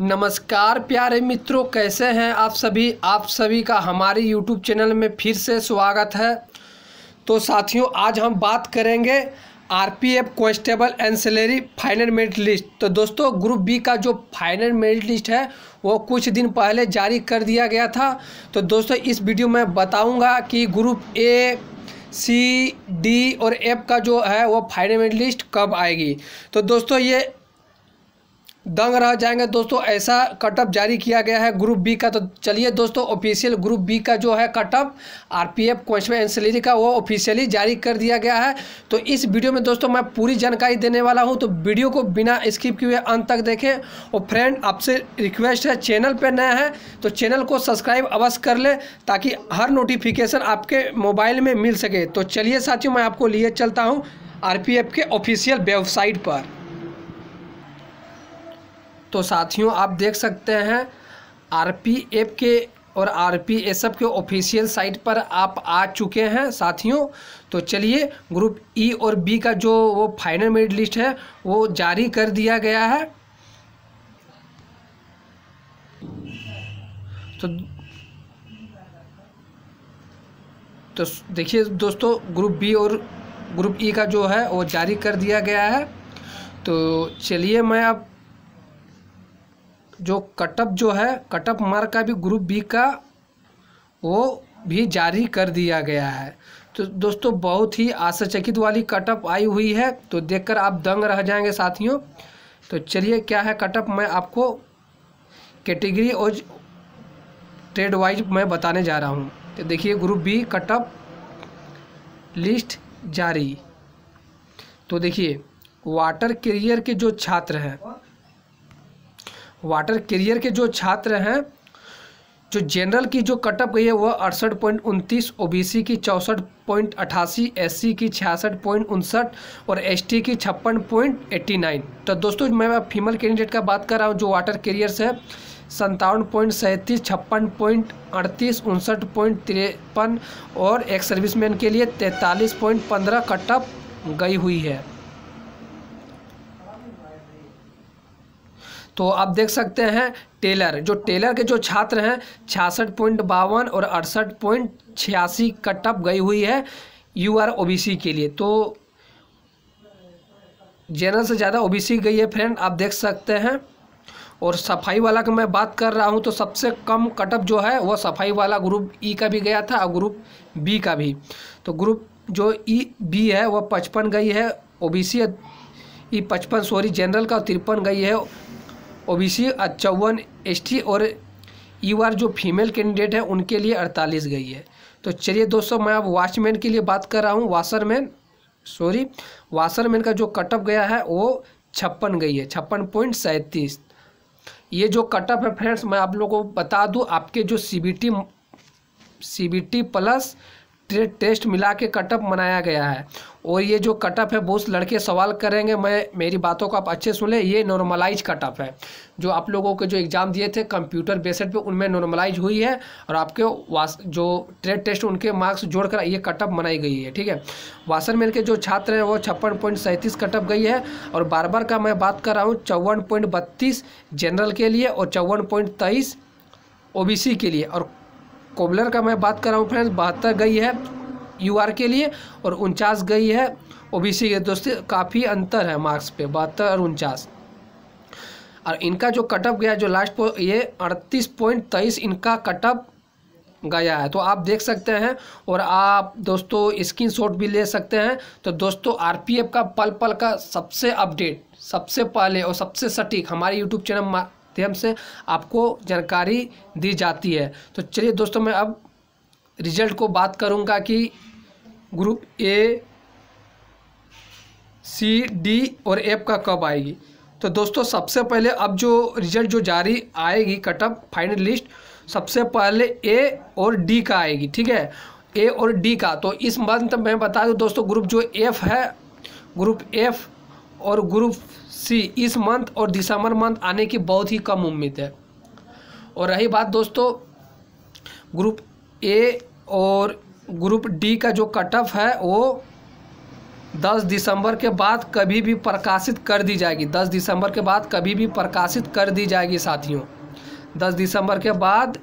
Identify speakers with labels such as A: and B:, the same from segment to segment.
A: नमस्कार प्यारे मित्रों कैसे हैं आप सभी आप सभी का हमारे यूट्यूब चैनल में फिर से स्वागत है तो साथियों आज हम बात करेंगे R P F and salary final merit list तो दोस्तों ग्रुप बी का जो फाइनल मेरिट लिस्ट है वो कुछ दिन पहले जारी कर दिया गया था तो दोस्तों इस वीडियो में बताऊंगा कि ग्रुप ए सी डी और एफ का जो है वो फाइनल मेरिट लिस्ट कब आएगी तो दोस्तों ये दंग रह जाएंगे दोस्तों ऐसा कटअप जारी किया गया है ग्रुप बी का तो चलिए दोस्तों ऑफिशियल ग्रुप बी का जो है कटअप आरपीएफ एफ क्वेश्चन का वो ऑफिशियली जारी कर दिया गया है तो इस वीडियो में दोस्तों मैं पूरी जानकारी देने वाला हूँ तो वीडियो को बिना स्किप किए अंत तक देखें और फ्रेंड आपसे रिक्वेस्ट है चैनल पर नया है तो चैनल को सब्सक्राइब अवश्य कर लें ताकि हर नोटिफिकेशन आपके मोबाइल में मिल सके तो चलिए साथियों मैं आपको लिए चलता हूँ आर के ऑफिशियल वेबसाइट पर तो साथियों आप देख सकते हैं एफ के और आर पी एस एफ के ऑफिशियल साइट पर आप आ चुके हैं साथियों तो चलिए ग्रुप ई e और बी का जो वो फाइनल मेरिट लिस्ट है वो जारी कर दिया गया है तो तो देखिए दोस्तों ग्रुप बी और ग्रुप ई e का जो है वो जारी कर दिया गया है तो चलिए मैं अब जो कटअप जो है कटअप मार का भी ग्रुप बी का वो भी जारी कर दिया गया है तो दोस्तों बहुत ही आशाचकित वाली कटअप आई हुई है तो देखकर आप दंग रह जाएंगे साथियों तो चलिए क्या है कटअप मैं आपको कैटेगरी और ट्रेड वाइज मैं बताने जा रहा हूँ तो देखिए ग्रुप बी कटअप लिस्ट जारी तो देखिए वाटर करियर के जो छात्र हैं वाटर कैरियर के जो छात्र हैं जो जनरल की जो कटअप गई है वह अड़सठ पॉइंट उनतीस ओ की चौंसठ पॉइंट अठासी एस की छियासठ पॉइंट उनसठ और एस की छप्पन पॉइंट एट्टी नाइन तो दोस्तों मैं फीमेल कैंडिडेट का बात कर रहा हूँ जो वाटर कैरियर्स है संतावन पॉइंट सैंतीस छप्पन पॉइंट अड़तीस उनसठ पॉइंट तिरपन और एक सर्विसमैन के लिए तैंतालीस पॉइंट पंद्रह कटअप गई हुई है तो आप देख सकते हैं टेलर जो टेलर के जो छात्र हैं छियासठ पॉइंट बावन और अड़सठ पॉइंट छियासी कट ऑफ गई हुई है U R O B C के लिए तो जनरल से ज़्यादा ओ बी सी गई है फ्रेंड आप देख सकते हैं और सफाई वाला का मैं बात कर रहा हूँ तो सबसे कम कटअप जो है वह सफाई वाला ग्रुप ई e का भी गया था और ग्रुप बी का भी तो ग्रुप जो ई e, बी है वह पचपन गई है ओ बी सी ई पचपन सॉरी जनरल का तिरपन गई है ओबीसी चौवन टी और आर जो फीमेल कैंडिडेट है उनके लिए अड़तालीस गई है तो चलिए दोस्तों मैं अब वॉचमैन के लिए बात कर रहा हूँ वाशरमैन सॉरी वाशरमैन का जो कटअप गया है वो छप्पन गई है छप्पन पॉइंट सैंतीस ये जो कटअप है फ्रेंड्स मैं आप लोगों को बता दूँ आपके जो C B T C B T plus टे, टेस्ट मिला के कटअप मनाया गया है और ये जो कटअप है बहुत लड़के सवाल करेंगे मैं मेरी बातों को आप अच्छे सुन लें ये नॉर्मलाइज कटअप है जो आप लोगों के जो एग्ज़ाम दिए थे कंप्यूटर बेसड पे उनमें नॉर्मलाइज हुई है और आपके वास जो ट्रेड टेस्ट उनके मार्क्स जोड़कर ये कटअप मनाई गई है ठीक है वासन मेल के जो छात्र हैं वो छप्पन पॉइंट सैंतीस कटअप गई है और बार बार का मैं बात कर रहा हूँ चौवन पॉइंट बत्तीस जनरल के लिए और चौवन पॉइंट तेईस ओ के लिए और कोबलर का मैं बात कर रहा हूँ फ्रेंड्स बहत्तर गई है यू के लिए और उनचास गई है ओ बी सी के दोस्तों काफ़ी अंतर है मार्क्स पे बहत्तर और उनचास और इनका जो कटअप गया जो लास्ट पो ये अड़तीस पॉइंट तेईस इनका कटअप गया है तो आप देख सकते हैं और आप दोस्तों स्क्रीन शॉट भी ले सकते हैं तो दोस्तों आरपीएफ का पल पल का सबसे अपडेट सबसे पहले और सबसे सटीक हमारे यूट्यूब चैनल माध्यम से आपको जानकारी दी जाती है तो चलिए दोस्तों मैं अब रिजल्ट को बात करूंगा कि ग्रुप ए सी डी और एफ का कब आएगी तो दोस्तों सबसे पहले अब जो रिजल्ट जो जारी आएगी कटअप फाइनल लिस्ट सबसे पहले ए और डी का आएगी ठीक है ए और डी का तो इस मंथ मैं बता दूँ दोस्तों ग्रुप जो एफ है ग्रुप एफ और ग्रुप सी इस मंथ और दिसंबर मंथ आने की बहुत ही कम उम्मीद है और रही बात दोस्तों ग्रुप ए और ग्रुप डी का जो कट ऑफ है वो 10 दिसंबर के बाद कभी भी प्रकाशित कर दी जाएगी 10 दिसंबर के बाद कभी भी प्रकाशित कर दी जाएगी साथियों 10 दिसंबर के बाद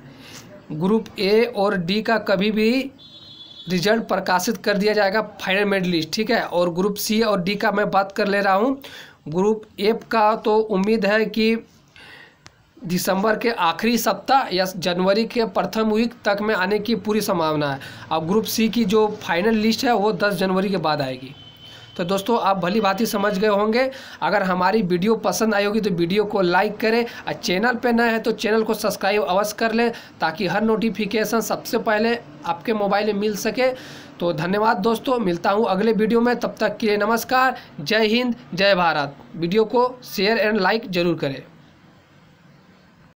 A: ग्रुप ए और डी का कभी भी रिजल्ट प्रकाशित कर दिया जाएगा फाइनल मेरिट लिस्ट ठीक है और ग्रुप सी और डी का मैं बात कर ले रहा हूँ ग्रुप एफ का तो उम्मीद है कि दिसंबर के आखिरी सप्ताह या जनवरी के प्रथम वीक तक में आने की पूरी संभावना है अब ग्रुप सी की जो फाइनल लिस्ट है वो 10 जनवरी के बाद आएगी तो दोस्तों आप भली ही समझ गए होंगे अगर हमारी वीडियो पसंद आई होगी तो वीडियो को लाइक करें और चैनल पर नए हैं तो चैनल को सब्सक्राइब अवश्य कर लें ताकि हर नोटिफिकेशन सबसे पहले आपके मोबाइल में मिल सके तो धन्यवाद दोस्तों मिलता हूँ अगले वीडियो में तब तक के लिए नमस्कार जय हिंद जय भारत वीडियो को शेयर एंड लाइक ज़रूर करें